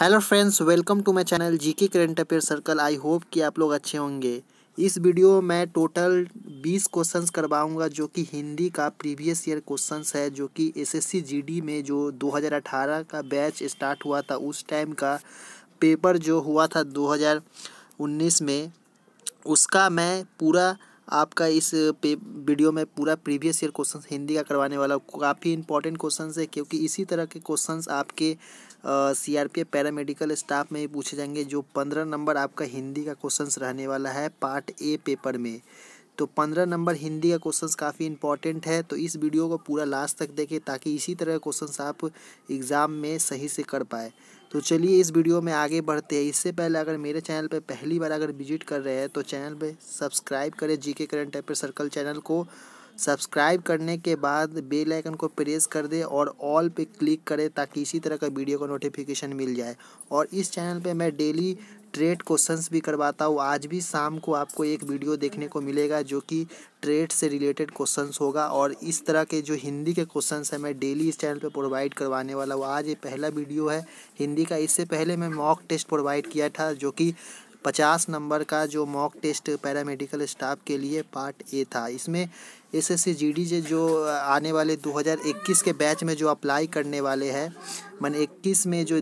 hello friends welcome to my channel GK current affair circle I hope कि आप लोग अच्छे होंगे इस वीडियो में टोटल 20 क्वेश्चंस करवाऊंगा जो कि हिंदी का प्रीवियस ईयर क्वेश्चंस है जो कि एसएससी जीडी में जो 2018 का बैच स्टार्ट हुआ था उस टाइम का पेपर जो हुआ था 2019 में उसका मैं पूरा आपका इस पे वीडियो में पूरा प्रीवियस ईयर क्वेश्चन हिंदी का करवाने वाला काफ़ी इंपॉर्टेंट क्वेश्चन है क्योंकि इसी तरह के क्वेश्चन आपके सीआरपीएफ पैरामेडिकल स्टाफ में पूछे जाएंगे जो पंद्रह नंबर आपका हिंदी का क्वेश्चन रहने वाला है पार्ट ए पेपर में तो पंद्रह नंबर हिंदी का क्वेश्चन काफ़ी इंपॉर्टेंट है तो इस वीडियो को पूरा लास्ट तक देखें ताकि इसी तरह क्वेश्चन आप एग्ज़ाम में सही से कर पाए तो चलिए इस वीडियो में आगे बढ़ते हैं इससे पहले अगर मेरे चैनल पर पहली बार अगर विजिट कर रहे हैं तो चैनल पर सब्सक्राइब करें G K current affair circle channel को सब्सक्राइब करने के बाद बेल आइकन को प्रेस कर दे और ऑल पे क्लिक करें ताकि इसी तरह का वीडियो का नोटिफिकेशन मिल जाए और इस चैनल पे मैं डेली ट्रेड क्वेश्चंस भी करवाता हूँ आज भी शाम को आपको एक वीडियो देखने को मिलेगा जो कि ट्रेड से रिलेटेड क्वेश्चंस होगा और इस तरह के जो हिंदी के क्वेश्चंस हैं मैं डेली इस चैनल पे प्रोवाइड करवाने वाला हूँ आज ये पहला वीडियो है हिंदी का इससे पहले मैं मॉक टेस्ट प्रोवाइड किया था जो कि पचास नंबर का जो मॉक टेस्ट पैरामेडिकल स्टाफ के लिए पार्ट ए था इसमें एस एस सी जो आने वाले 2021 के बैच में जो अप्लाई करने वाले हैं मन इक्कीस में जो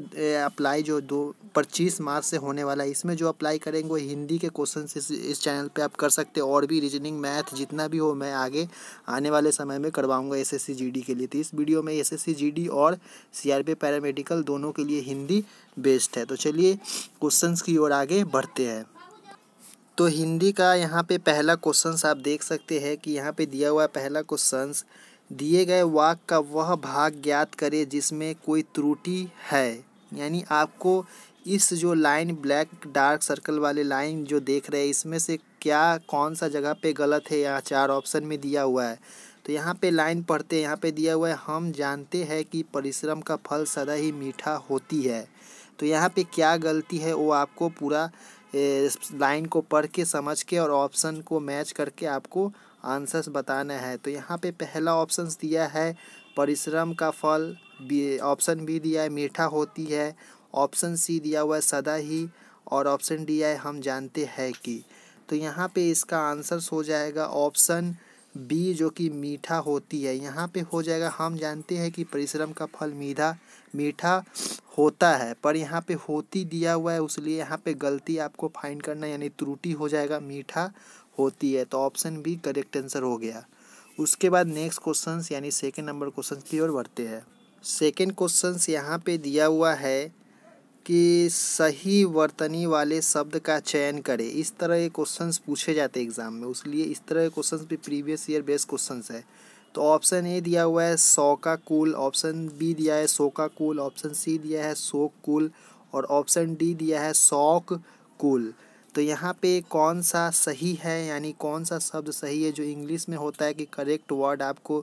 अप्लाई जो दो पच्चीस मार्च से होने वाला है इसमें जो अप्लाई करेंगे वो हिंदी के क्वेश्चन इस, इस चैनल पे आप कर सकते हैं और भी रीजनिंग मैथ जितना भी हो मैं आगे आने वाले समय में करवाऊंगा एस एस के लिए तो इस वीडियो में एस एस और सीआरपी पैरामेडिकल दोनों के लिए हिंदी बेस्ड है तो चलिए क्वेश्चन की ओर आगे बढ़ते हैं तो हिंदी का यहाँ पे पहला क्वेश्चन आप देख सकते हैं कि यहाँ पे दिया हुआ पहला क्वेश्चन दिए गए वाक का वह भाग ज्ञात करें जिसमें कोई त्रुटि है यानी आपको इस जो लाइन ब्लैक डार्क सर्कल वाले लाइन जो देख रहे हैं इसमें से क्या कौन सा जगह पे गलत है यहाँ चार ऑप्शन में दिया हुआ है तो यहाँ पे लाइन पढ़ते हैं यहाँ पे दिया हुआ है हम जानते हैं कि परिश्रम का फल सदा ही मीठा होती है तो यहाँ पे क्या गलती है वो आपको पूरा लाइन को पढ़ के समझ के और ऑप्शन को मैच करके आपको आंसर्स बताना है तो यहाँ पे पहला ऑप्शन दिया है परिश्रम का फल बी ऑप्शन बी दिया है मीठा होती है ऑप्शन सी दिया हुआ है सदा ही और ऑप्शन डी है हम जानते हैं कि तो यहाँ पे इसका आंसर्स हो जाएगा ऑप्शन बी जो कि मीठा होती है यहाँ पे हो जाएगा हम जानते हैं कि परिश्रम का फल मीठा मीठा होता है पर यहाँ पे होती दिया हुआ है उसलिए यहाँ पे गलती आपको फाइंड करना यानी त्रुटि हो जाएगा मीठा होती है तो ऑप्शन बी करेक्ट आंसर हो गया उसके बाद नेक्स्ट क्वेश्चन यानी सेकेंड नंबर क्वेश्चन की ओर बढ़ते हैं सेकेंड क्वेश्चन यहाँ पे दिया हुआ है कि सही वर्तनी वाले शब्द का चयन करें इस तरह के क्वेश्चन पूछे जाते हैं एग्ज़ाम में उसलिए इस तरह के क्वेश्चन भी प्रीवियस ईयर बेस्ड क्वेश्चन है तो ऑप्शन ए दिया हुआ है सौ का कुल ऑप्शन बी दिया है सौ का कुल ऑप्शन सी दिया है सो कुल और ऑप्शन डी दिया है सौक कुल तो यहाँ पे कौन सा सही है यानी कौन सा शब्द सही है जो इंग्लिश में होता है कि करेक्ट वर्ड आपको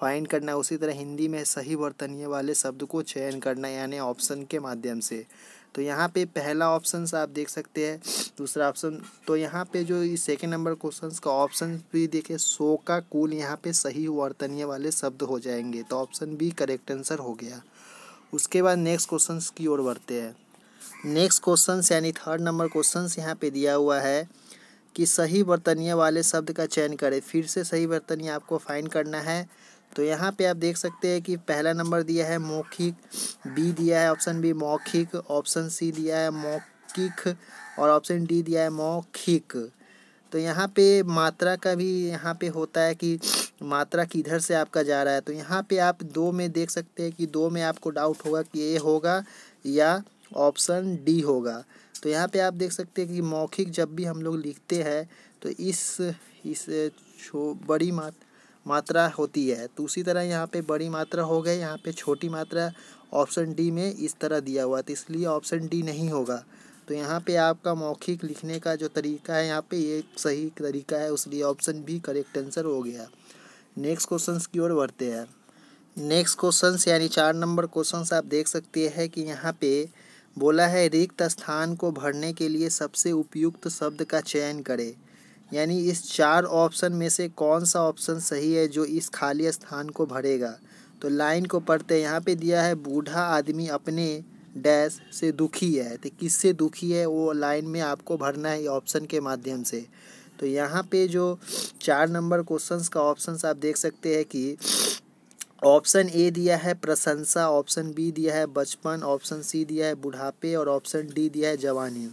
फाइंड करना है उसी तरह हिंदी में सही वर्तनीय वाले शब्द को चयन करना यानी ऑप्शन के माध्यम से तो यहाँ पे पहला ऑप्शन आप देख सकते हैं दूसरा ऑप्शन तो यहाँ पे जो सेकेंड नंबर क्वेश्चन का ऑप्शन भी देखे सो का कुल यहाँ पे सही वर्तनीय वाले शब्द हो जाएंगे तो ऑप्शन बी करेक्ट आंसर हो गया उसके बाद नेक्स्ट क्वेश्चन की ओर बढ़ते हैं नेक्स्ट क्वेश्चन यानी थर्ड नंबर क्वेश्चन यहाँ पे दिया हुआ है कि सही वर्तनीय वाले शब्द का चयन करें फिर से सही वर्तनीय आपको फाइन करना है तो यहाँ पे आप देख सकते हैं कि पहला नंबर दिया है मौखिक बी दिया है ऑप्शन बी मौखिक ऑप्शन सी दिया है मौखिक और ऑप्शन डी दिया है मौखिक तो यहाँ पे मात्रा का भी यहाँ पे होता है कि मात्रा किधर से आपका जा रहा है तो यहाँ पे आप दो में देख सकते हैं कि दो में आपको डाउट होगा कि ए होगा या ऑप्शन डी होगा तो यहाँ पे आप देख सकते हैं कि मौखिक जब भी हम लोग लिखते हैं तो इस इस छो बड़ी मात मात्रा होती है तो उसी तरह यहाँ पे बड़ी मात्रा हो गई यहाँ पे छोटी मात्रा ऑप्शन डी में इस तरह दिया हुआ तो इसलिए ऑप्शन डी नहीं होगा तो यहाँ पे आपका मौखिक लिखने का जो तरीका है यहाँ पे ये सही तरीका है उसलिए ऑप्शन भी करेक्ट आंसर हो गया नेक्स्ट क्वेश्चन की ओर बढ़ते हैं नेक्स्ट क्वेश्चन यानी चार नंबर क्वेश्चन आप देख सकते हैं कि यहाँ पे बोला है रिक्त स्थान को भरने के लिए सबसे उपयुक्त शब्द का चयन करें यानी इस चार ऑप्शन में से कौन सा ऑप्शन सही है जो इस खाली स्थान को भरेगा तो लाइन को पढ़ते हैं यहाँ पे दिया है बूढ़ा आदमी अपने डैश से दुखी है तो किससे दुखी है वो लाइन में आपको भरना है ऑप्शन के माध्यम से तो यहाँ पे जो चार नंबर क्वेश्चंस का ऑप्शंस आप देख सकते हैं कि ऑप्शन ए दिया है प्रशंसा ऑप्शन बी दिया है बचपन ऑप्शन सी दिया है बुढ़ापे और ऑप्शन डी दिया है जवानी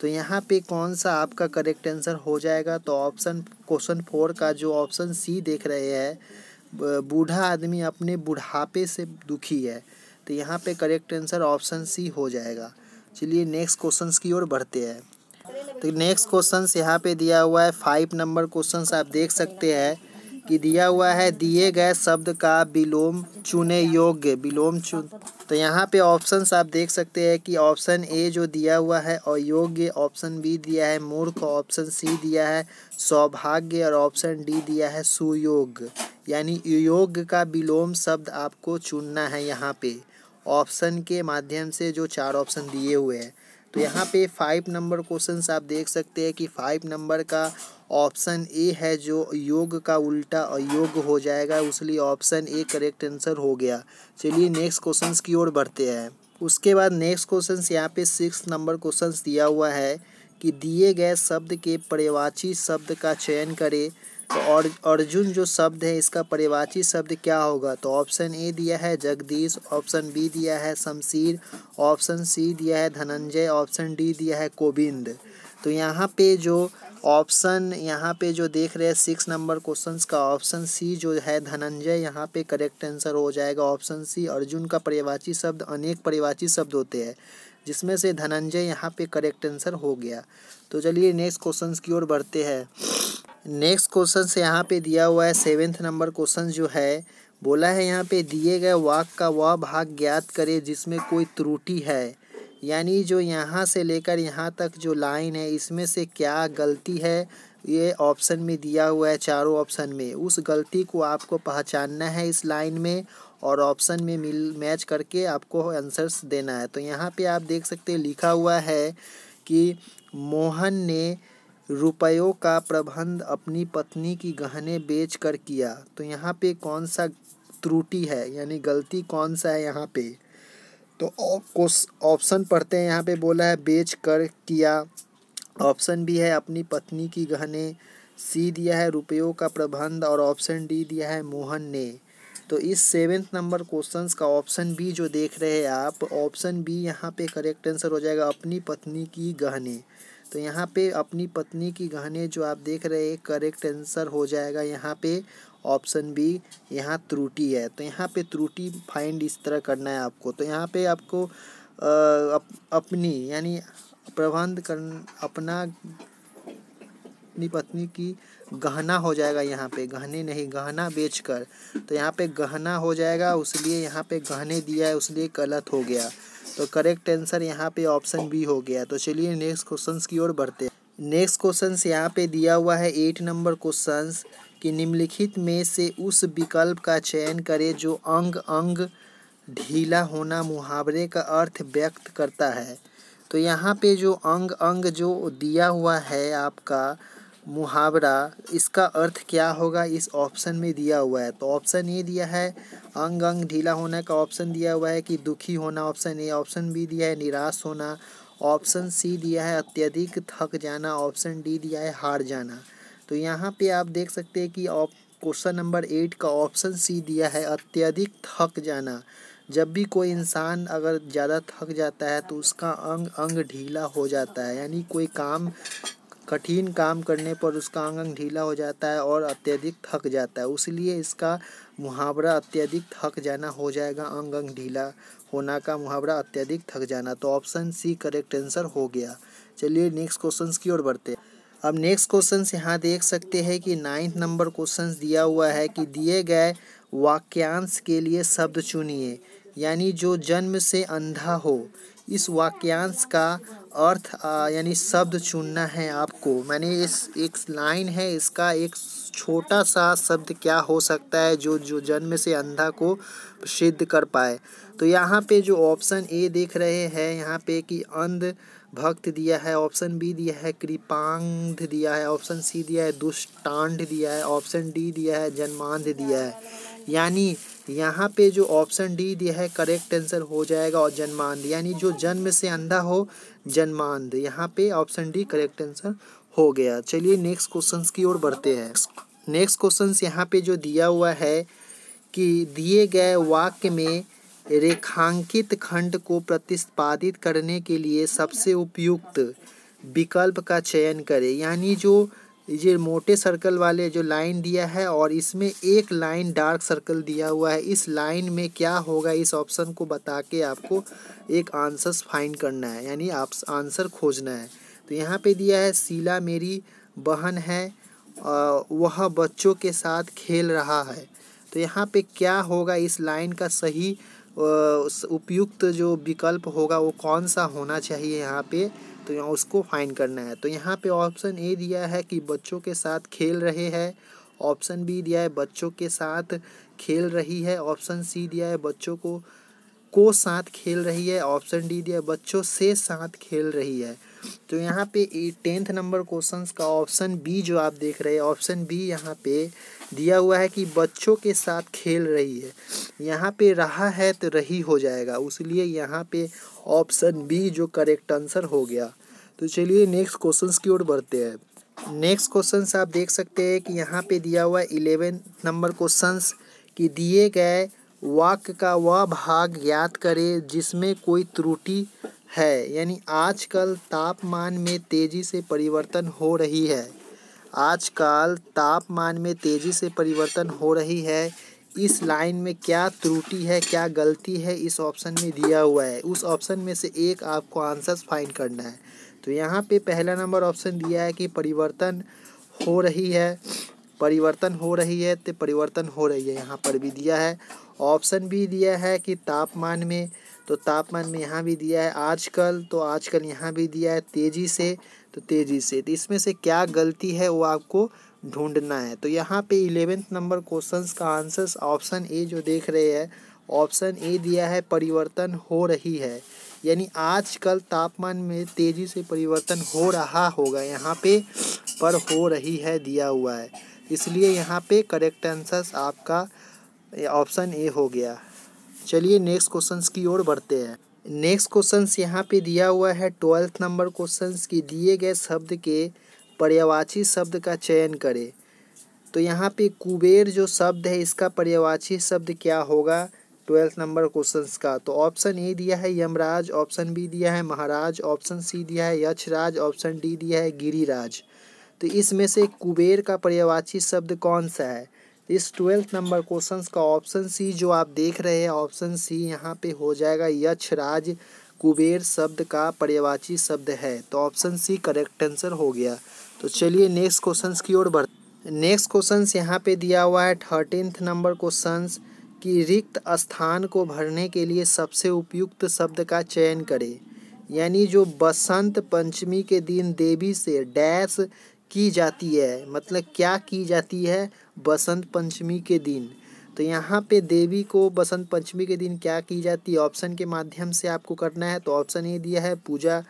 तो यहाँ पे कौन सा आपका करेक्ट आंसर हो जाएगा तो ऑप्शन क्वेश्चन फोर का जो ऑप्शन सी देख रहे हैं बूढ़ा आदमी अपने बुढ़ापे से दुखी है तो यहाँ पे करेक्ट आंसर ऑप्शन सी हो जाएगा चलिए नेक्स्ट क्वेश्चन की ओर बढ़ते हैं तो नेक्स्ट क्वेश्चन यहाँ पे दिया हुआ है फाइव नंबर क्वेश्चन आप देख सकते हैं कि दिया हुआ है दिए गए शब्द का विलोम चुने योग्य विलोम चुन तो यहाँ पे ऑप्शंस आप देख सकते हैं कि ऑप्शन ए जो दिया हुआ है और योग्य ऑप्शन बी दिया है मूर्ख ऑप्शन सी दिया है सौभाग्य और ऑप्शन डी दिया है सुयोग यानी योग का विलोम शब्द आपको चुनना है यहाँ पे ऑप्शन के माध्यम से जो चार ऑप्शन दिए हुए हैं तो यहाँ पे फाइव नंबर क्वेश्चन आप देख सकते हैं कि फाइव नंबर का ऑप्शन ए है जो योग का उल्टा योग हो जाएगा इसलिए ऑप्शन ए करेक्ट आंसर हो गया चलिए नेक्स्ट क्वेश्चन की ओर बढ़ते हैं उसके बाद नेक्स्ट क्वेश्चन यहाँ पे सिक्स नंबर क्वेश्चन दिया हुआ है कि दिए गए शब्द के पर्यवाची शब्द का चयन करें तो और अर्जुन जो शब्द है इसका परिवाची शब्द क्या होगा तो ऑप्शन ए दिया है जगदीश ऑप्शन बी दिया है शमशीर ऑप्शन सी दिया है धनंजय ऑप्शन डी दिया है कोविंद तो यहाँ पे जो ऑप्शन यहाँ पे जो देख रहे हैं सिक्स नंबर क्वेश्चन का ऑप्शन सी जो है धनंजय यहाँ पे करेक्ट आंसर हो जाएगा ऑप्शन सी अर्जुन का परिवाची शब्द अनेक परिवाची शब्द होते हैं जिसमें से धनंजय यहाँ पे करेक्ट आंसर हो गया तो चलिए नेक्स्ट क्वेश्चन की ओर बढ़ते हैं नेक्स्ट क्वेश्चन से यहाँ पे दिया हुआ है सेवेंथ नंबर क्वेश्चन जो है बोला है यहाँ पे दिए गए वाक का वह भाग ज्ञात करे जिसमें कोई त्रुटि है यानी जो यहाँ से लेकर यहाँ तक जो लाइन है इसमें से क्या गलती है ये ऑप्शन में दिया हुआ है चारों ऑप्शन में उस गलती को आपको पहचानना है इस लाइन में और ऑप्शन में मिल मैच करके आपको आंसर्स देना है तो यहाँ पे आप देख सकते हैं लिखा हुआ है कि मोहन ने रुपयों का प्रबंध अपनी पत्नी की गहने बेच कर किया तो यहाँ पे कौन सा त्रुटि है यानी गलती कौन सा है यहाँ पे तो ऑप्शन पढ़ते हैं यहाँ पे बोला है बेच कर किया ऑप्शन भी है अपनी पत्नी की गहने सी दिया है रुपयों का प्रबंध और ऑप्शन डी दिया है मोहन ने तो इस सेवेंथ नंबर क्वेश्चन का ऑप्शन बी जो देख रहे हैं आप ऑप्शन बी यहाँ पे करेक्ट आंसर हो जाएगा अपनी पत्नी की गहने तो यहाँ पे अपनी पत्नी की गहने जो आप देख रहे हैं करेक्ट आंसर हो जाएगा यहाँ पे ऑप्शन बी यहाँ त्रुटि है तो यहाँ पे त्रुटि फाइंड इस तरह करना है आपको तो यहाँ पे आपको अप, अपनी यानी प्रबंध कर अपना अपनी पत्नी की गहना हो जाएगा यहाँ पे गहने नहीं गहना बेचकर तो यहाँ पे गहना हो जाएगा उसलिए यहाँ पे गहने दिया है उसलिए गलत हो गया तो करेक्ट आंसर यहाँ पे ऑप्शन बी हो गया तो चलिए नेक्स्ट क्वेश्चन की ओर बढ़ते हैं नेक्स्ट क्वेश्चन यहाँ पे दिया हुआ है एट नंबर क्वेश्चन कि निम्नलिखित में से उस विकल्प का चयन करें जो अंग अंग ढीला होना मुहावरे का अर्थ व्यक्त करता है तो यहाँ पे जो अंग अंग जो दिया हुआ है आपका मुहावरा इसका अर्थ क्या होगा इस ऑप्शन में दिया हुआ है तो ऑप्शन ए दिया है अंग अंग ढीला होने का ऑप्शन दिया हुआ है कि दुखी होना ऑप्शन ए ऑप्शन बी दिया है निराश होना ऑप्शन सी दिया है अत्यधिक थक जाना ऑप्शन डी दिया है हार जाना तो यहाँ पे आप देख सकते हैं कि क्वेश्चन नंबर एट का ऑप्शन सी दिया है अत्यधिक थक जाना जब भी कोई इंसान अगर ज़्यादा थक जाता है तो उसका अंग अंग ढीला हो जाता है यानी कोई काम कठिन काम करने पर उसका अंग ढीला हो जाता है और अत्यधिक थक जाता है इसलिए इसका मुहावरा अत्यधिक थक जाना हो जाएगा अंग अंग ढीला होना का मुहावरा अत्यधिक थक जाना तो ऑप्शन सी करेक्ट आंसर हो गया चलिए नेक्स्ट क्वेश्चन की ओर बढ़ते हैं अब नेक्स्ट क्वेश्चन यहाँ देख सकते हैं कि नाइन्थ नंबर क्वेश्चन दिया हुआ है कि दिए गए वाक्यांश के लिए शब्द चुनिए यानी जो जन्म से अंधा हो इस वाक्यांश का अर्थ यानी शब्द चुनना है आपको मैंने इस एक लाइन है इसका एक छोटा सा शब्द क्या हो सकता है जो जो जन्म से अंधा को सिद्ध कर पाए तो यहाँ पे जो ऑप्शन ए देख रहे हैं यहाँ पे कि अंध भक्त दिया है ऑप्शन बी दिया है कृपांध दिया है ऑप्शन सी दिया है दुष्टांड दिया है ऑप्शन डी दिया है जन्मांध दिया है यानी यहाँ पे जो ऑप्शन डी दिया है करेक्ट आंसर हो जाएगा और जन्मांध यानी जो जन्म से अंधा हो जन्मांध यहाँ पे ऑप्शन डी करेक्ट आंसर हो गया चलिए नेक्स्ट क्वेश्चंस की ओर बढ़ते हैं नेक्स्ट क्वेश्चंस यहाँ पे जो दिया हुआ है कि दिए गए वाक्य में रेखांकित खंड को प्रतिस्पादित करने के लिए सबसे उपयुक्त विकल्प का चयन करें यानी जो ये मोटे सर्कल वाले जो लाइन दिया है और इसमें एक लाइन डार्क सर्कल दिया हुआ है इस लाइन में क्या होगा इस ऑप्शन को बता के आपको एक आंसर फाइंड करना है यानी आप आंसर खोजना है तो यहाँ पे दिया है शीला मेरी बहन है वह बच्चों के साथ खेल रहा है तो यहाँ पे क्या होगा इस लाइन का सही उपयुक्त जो विकल्प होगा वो कौन सा होना चाहिए यहाँ पे तो यहाँ उसको फाइन करना है तो यहाँ पे ऑप्शन ए दिया है कि बच्चों के साथ खेल रहे हैं ऑप्शन बी दिया है बच्चों के साथ खेल रही है ऑप्शन सी दिया है बच्चों को को साथ खेल रही है ऑप्शन डी दिया है बच्चों से साथ खेल रही है तो यहाँ पे टेंथ नंबर क्वेश्चंस का ऑप्शन बी जो आप देख रहे हैं ऑप्शन बी यहाँ पे दिया हुआ है कि बच्चों के साथ खेल रही है यहाँ पे रहा है तो रही हो जाएगा उसलिए यहाँ पे ऑप्शन बी जो करेक्ट आंसर हो गया तो चलिए नेक्स्ट क्वेश्चंस की ओर बढ़ते हैं नेक्स्ट क्वेश्चन आप देख सकते हैं कि यहाँ पे दिया हुआ इलेवन नंबर क्वेश्चंस कि दिए गए वाक्य का वह भाग याद करें जिसमें कोई त्रुटि है यानी आजकल तापमान में तेज़ी से परिवर्तन हो रही है आजकल तापमान में तेजी से परिवर्तन हो रही है इस लाइन में क्या त्रुटि है क्या गलती है इस ऑप्शन में दिया हुआ है उस ऑप्शन में से एक आपको आंसर फाइंड करना है तो यहाँ पे पहला नंबर ऑप्शन दिया है कि परिवर्तन हो रही है परिवर्तन हो रही है तो परिवर्तन हो रही है यहाँ पर भी दिया है ऑप्शन भी दिया है कि तापमान में तो तापमान में यहाँ भी दिया है आजकल तो आजकल यहाँ भी दिया है तेज़ी से तो तेज़ी से तो इसमें से क्या गलती है वो आपको ढूंढना है तो यहाँ पे इलेवेंथ नंबर क्वेश्चंस का आंसर्स ऑप्शन ए जो देख रहे हैं ऑप्शन ए दिया है परिवर्तन हो रही है यानी आजकल तापमान में तेज़ी से परिवर्तन हो रहा होगा यहाँ पे पर हो रही है दिया हुआ है इसलिए यहाँ पे करेक्ट आंसर्स आपका ऑप्शन ए हो गया चलिए नेक्स्ट क्वेश्चंस की ओर बढ़ते हैं नेक्स्ट क्वेश्चंस यहाँ पे दिया हुआ है ट्वेल्थ नंबर क्वेश्चंस की दिए गए शब्द के पर्यावाची शब्द का चयन करें तो यहाँ पे कुबेर जो शब्द है इसका पर्यावाची शब्द क्या होगा ट्वेल्थ नंबर क्वेश्चंस का तो ऑप्शन ए दिया है यमराज ऑप्शन बी दिया है महाराज ऑप्शन सी दिया है यक्षराज ऑप्शन डी दिया है गिरिराज तो इसमें से कुबेर का पर्यावाची शब्द कौन सा है इस ट्वेल्थ नंबर क्वेश्चंस का ऑप्शन सी जो आप देख रहे हैं ऑप्शन सी यहाँ पे हो जाएगा यक्ष राज कुबेर शब्द का पर्यवाची शब्द है तो ऑप्शन सी करेक्ट आंसर हो गया तो चलिए नेक्स्ट क्वेश्चंस की ओर बढ़ नेक्स्ट क्वेश्चंस यहाँ पे दिया हुआ है थर्टीनथ नंबर क्वेश्चंस की रिक्त स्थान को भरने के लिए सबसे उपयुक्त शब्द का चयन करें यानी जो बसंत पंचमी के दिन देवी से डैश की जाती है मतलब क्या की जाती है बसंत पंचमी के दिन तो यहाँ पे देवी को बसंत पंचमी के दिन क्या की जाती है ऑप्शन के माध्यम से आपको करना है तो ऑप्शन ए दिया है पूजा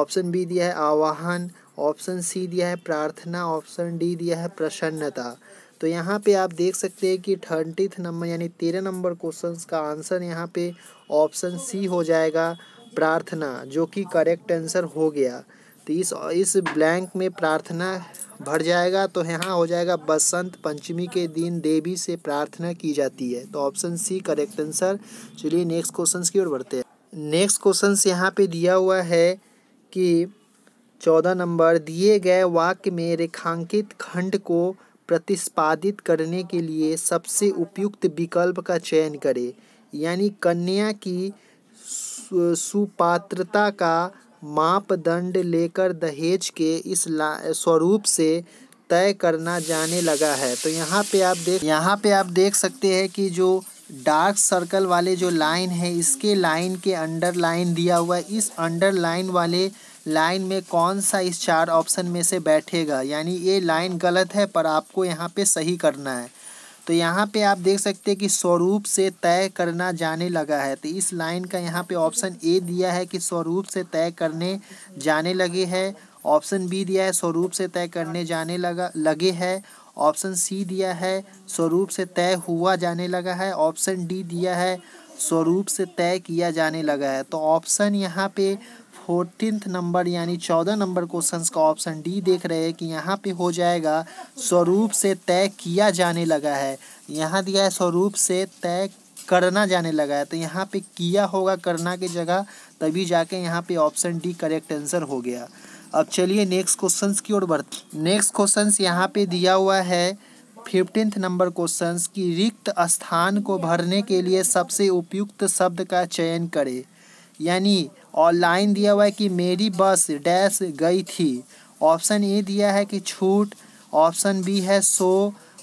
ऑप्शन बी दिया है आवाहन ऑप्शन सी दिया है प्रार्थना ऑप्शन डी दिया है प्रसन्नता तो यहाँ पे आप देख सकते हैं कि थर्टीथ नंबर यानी तेरह नंबर क्वेश्चन का आंसर यहाँ पे ऑप्शन सी हो जाएगा प्रार्थना जो कि करेक्ट आंसर हो गया तो इस इस ब्लैंक में प्रार्थना भर जाएगा तो यहाँ हो जाएगा बसंत पंचमी के दिन देवी से प्रार्थना की जाती है तो ऑप्शन सी करेक्ट आंसर चलिए नेक्स्ट क्वेश्चन की ओर बढ़ते हैं नेक्स्ट क्वेश्चन यहाँ पे दिया हुआ है कि चौदह नंबर दिए गए वाक्य में रेखांकित खंड को प्रतिस्पादित करने के लिए सबसे उपयुक्त विकल्प का चयन करें यानी कन्या की सुपात्रता का मापदंड लेकर दहेज के इस स्वरूप से तय करना जाने लगा है तो यहाँ पे आप देख यहाँ पे आप देख सकते हैं कि जो डार्क सर्कल वाले जो लाइन है इसके लाइन के अंडर लाइन दिया हुआ इस अंडर लाइन वाले लाइन में कौन सा इस चार ऑप्शन में से बैठेगा यानी ये लाइन गलत है पर आपको यहाँ पे सही करना है तो यहाँ पे आप देख सकते हैं कि स्वरूप से तय करना जाने लगा है तो इस लाइन का यहाँ पे ऑप्शन ए दिया है कि स्वरूप से तय करने जाने लगे है ऑप्शन बी दिया है स्वरूप से तय करने जाने लगा लगे है ऑप्शन सी दिया है स्वरूप से तय हुआ जाने लगा है ऑप्शन डी दिया है स्वरूप से तय किया जाने लगा है तो ऑप्शन यहाँ पे फोर्टीन नंबर यानी चौदह नंबर क्वेश्चन का ऑप्शन डी देख रहे हैं कि यहाँ पे हो जाएगा स्वरूप से तय किया जाने लगा है यहाँ दिया है स्वरूप से तय करना जाने लगा है तो यहाँ पे किया होगा करना की जगह तभी जाके यहाँ पे ऑप्शन डी करेक्ट आंसर हो गया अब चलिए नेक्स्ट क्वेश्चन की ओर बढ़ते नेक्स्ट क्वेश्चन यहाँ पे दिया हुआ है फिफ्टींथ नंबर क्वेश्चन की रिक्त स्थान को भरने के लिए सबसे उपयुक्त शब्द का चयन करें यानी ऑनलाइन दिया हुआ है कि मेरी बस डैश गई थी ऑप्शन ए दिया है कि छूट ऑप्शन बी है सो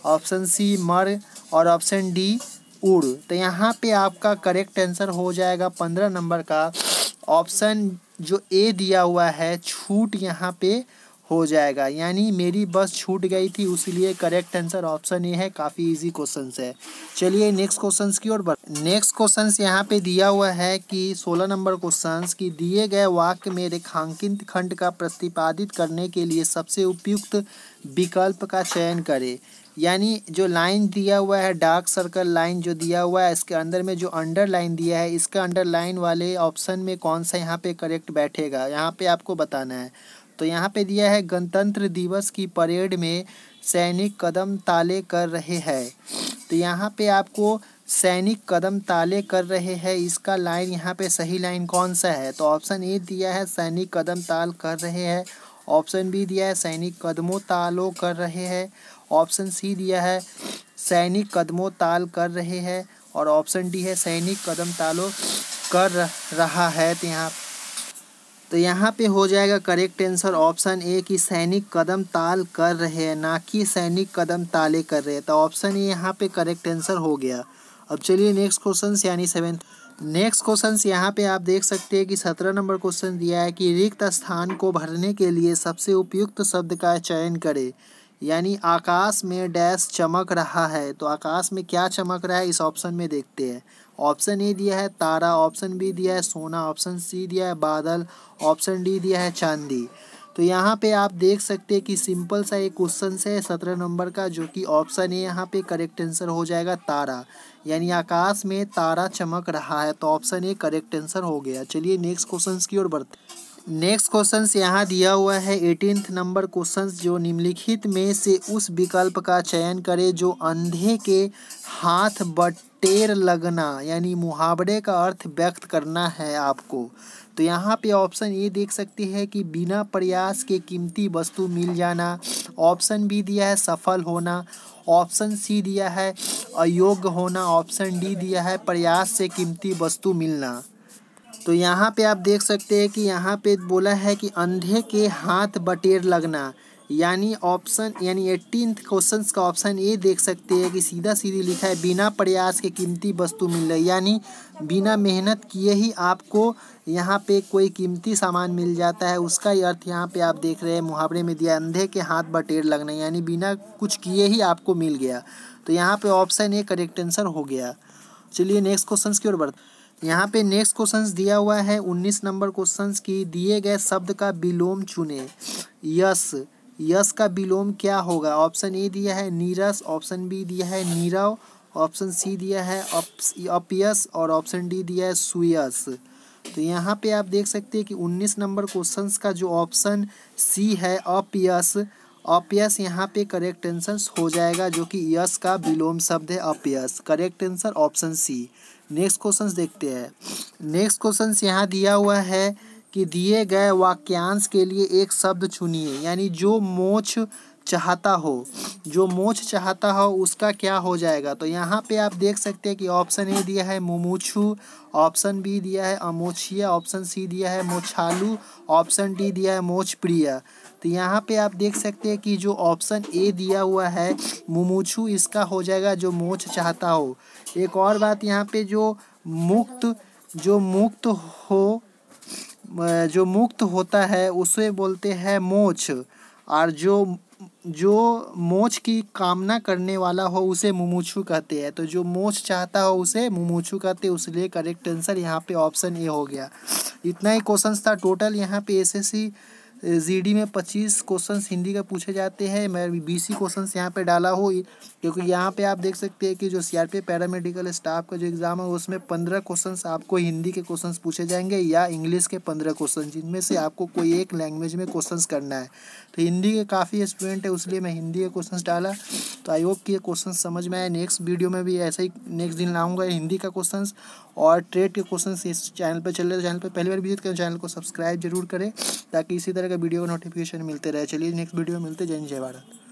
ऑप्शन सी मर और ऑप्शन डी उड़ तो यहाँ पे आपका करेक्ट आंसर हो जाएगा पंद्रह नंबर का ऑप्शन जो ए दिया हुआ है छूट यहाँ पे हो जाएगा यानी मेरी बस छूट गई थी उसलिए करेक्ट आंसर ऑप्शन ए है काफ़ी इजी क्वेश्चन है चलिए नेक्स्ट क्वेश्चन की ओर नेक्स्ट क्वेश्चन यहाँ पे दिया हुआ है कि सोलह नंबर क्वेश्चन कि दिए गए वाक्य में रेखांकित खंड का प्रतिपादित करने के लिए सबसे उपयुक्त विकल्प का चयन करें यानी जो लाइन दिया हुआ है डार्क सर्कल लाइन जो दिया हुआ है इसके अंदर में जो अंडर लाइन दिया है इसका अंडर लाइन वाले ऑप्शन में कौन सा यहाँ पे करेक्ट बैठेगा यहाँ पे आपको बताना है तो यहाँ पे दिया है गणतंत्र दिवस की परेड में सैनिक कदम ताले कर रहे हैं तो यहाँ पे आपको सैनिक कदम ताले कर रहे हैं इसका लाइन यहाँ पे सही लाइन कौन सा है तो ऑप्शन ए दिया है सैनिक कदम ताल कर रहे हैं ऑप्शन बी दिया है सैनिक कदमों तालों कर रहे हैं ऑप्शन सी दिया है सैनिक कदमों ताल कर रहे हैं और ऑप्शन डी है सैनिक कदम तालो कर रहा है तो यहाँ तो यहाँ पे हो जाएगा करेक्ट आंसर ऑप्शन ए कि सैनिक कदम ताल कर रहे हैं ना कि सैनिक कदम ताले कर रहे हैं तो ऑप्शन ए यहाँ पे करेक्ट आंसर हो गया अब चलिए नेक्स्ट क्वेश्चन यानी सेवन नेक्स्ट क्वेश्चन यहाँ पे आप देख सकते हैं कि सत्रह नंबर क्वेश्चन दिया है कि रिक्त स्थान को भरने के लिए सबसे उपयुक्त शब्द का चयन करे यानी आकाश में डैश चमक रहा है तो आकाश में क्या चमक रहा है इस ऑप्शन में देखते हैं ऑप्शन ए दिया है तारा ऑप्शन बी दिया है सोना ऑप्शन सी दिया है बादल ऑप्शन डी दिया है चांदी तो यहाँ पे आप देख सकते हैं कि सिंपल सा एक क्वेश्चन है सत्रह नंबर का जो कि ऑप्शन ए यहाँ पे करेक्ट आंसर हो जाएगा तारा यानी आकाश में तारा चमक रहा है तो ऑप्शन ए करेक्ट आंसर हो गया चलिए नेक्स्ट क्वेश्चन की ओर बढ़ते नेक्स्ट क्वेश्चन यहाँ दिया हुआ है एटीनथ नंबर क्वेश्चन जो निम्नलिखित में से उस विकल्प का चयन करे जो अंधे के हाथ बट टेर लगना यानी मुहावरे का अर्थ व्यक्त करना है आपको तो यहाँ पे ऑप्शन ए देख सकते हैं कि बिना प्रयास के कीमती वस्तु मिल जाना ऑप्शन बी दिया है सफल होना ऑप्शन सी दिया है अयोग्य होना ऑप्शन डी दिया है प्रयास से कीमती वस्तु मिलना तो यहाँ पे आप देख सकते हैं कि यहाँ पे बोला है कि अंधे के हाथ बटेर लगना यानी ऑप्शन यानी एट्टीन क्वेश्चन का ऑप्शन ए देख सकते हैं कि सीधा सीधी लिखा है बिना प्रयास के कीमती वस्तु मिल रही यानी बिना मेहनत किए ही आपको यहाँ पे कोई कीमती सामान मिल जाता है उसका ही अर्थ यहाँ पे आप देख रहे हैं मुहावरे में दिया अंधे के हाथ बटेर लगना यानी बिना कुछ किए ही आपको मिल गया तो यहाँ पे ऑप्शन ए करेक्ट आंसर हो गया चलिए नेक्स्ट क्वेश्चन की ओर बढ़ यहाँ पे नेक्स्ट क्वेश्चन दिया हुआ है उन्नीस नंबर क्वेश्चन की दिए गए शब्द का विलोम चुने यस यस का विलोम क्या होगा ऑप्शन ए दिया है नीरस ऑप्शन बी दिया है नीरव ऑप्शन सी दिया है अपयस और ऑप्शन डी दिया है सुयस तो यहाँ पे आप देख सकते हैं कि 19 नंबर क्वेश्चन का जो ऑप्शन सी है अपयस अपयस यहाँ पे करेक्ट आंसर हो जाएगा जो कि यस का विलोम शब्द है अपयस correct answer option C next question देखते हैं नेक्स्ट क्वेश्चन यहाँ दिया हुआ है कि दिए गए वाक्यांश के लिए एक शब्द चुनिए यानी जो मोछ चाहता हो जो मोछ चाहता हो उसका क्या हो जाएगा तो यहाँ पे आप देख सकते हैं कि ऑप्शन ए दिया है मुमुछू ऑप्शन बी दिया है अमोछिया ऑप्शन सी दिया है मोछालू ऑप्शन डी दिया है मोछ प्रिया तो यहाँ पे आप देख सकते हैं कि जो ऑप्शन ए दिया हुआ है मुमुछू इसका हो जाएगा जो मोछ चाहता हो एक और बात यहाँ पे जो मुक्त जो मुक्त हो जो मुक्त होता है उसे बोलते हैं मोच और जो जो मोच की कामना करने वाला हो उसे मुमुक्षु कहते हैं तो जो मोच चाहता हो उसे मुमुक्षु कहते हैं उसलिए करेक्ट आंसर यहाँ पे ऑप्शन ए हो गया इतना ही क्वेश्चन था टोटल यहाँ पे एसएससी जीडी में पच्चीस क्वेश्चन हिंदी का पूछे जाते हैं मैं बीसी क्वेश्चन यहाँ पे डाला हो क्योंकि यहाँ पे आप देख सकते हैं कि जो सीआरपी पैरामेडिकल स्टाफ का जो एग्ज़ाम है उसमें पंद्रह क्वेश्चन आपको हिंदी के क्वेश्चन पूछे जाएंगे या इंग्लिश के पंद्रह क्वेश्चन जिनमें से आपको कोई एक लैंग्वेज में क्वेश्चन करना है तो हिंदी के काफ़ी स्टूडेंट है उसलिए मैं हिंदी के क्वेश्चन डाला तो आई होप कि ये क्वेश्चन समझ में आए नेक्स्ट वीडियो में भी ऐसे ही नेक्स्ट दिन लाऊंगा हिंदी का क्वेश्चन और ट्रेड के क्वेश्चन इस चैनल पर चल रहे चैनल तो पर पहली बार विजिट करें चैनल को सब्सक्राइब जरूर करें ताकि इसी तरह का वीडियो का नोटिफिकेशन मिलते रहे चलिए नेक्स्ट वीडियो में मिलते जय जय भारत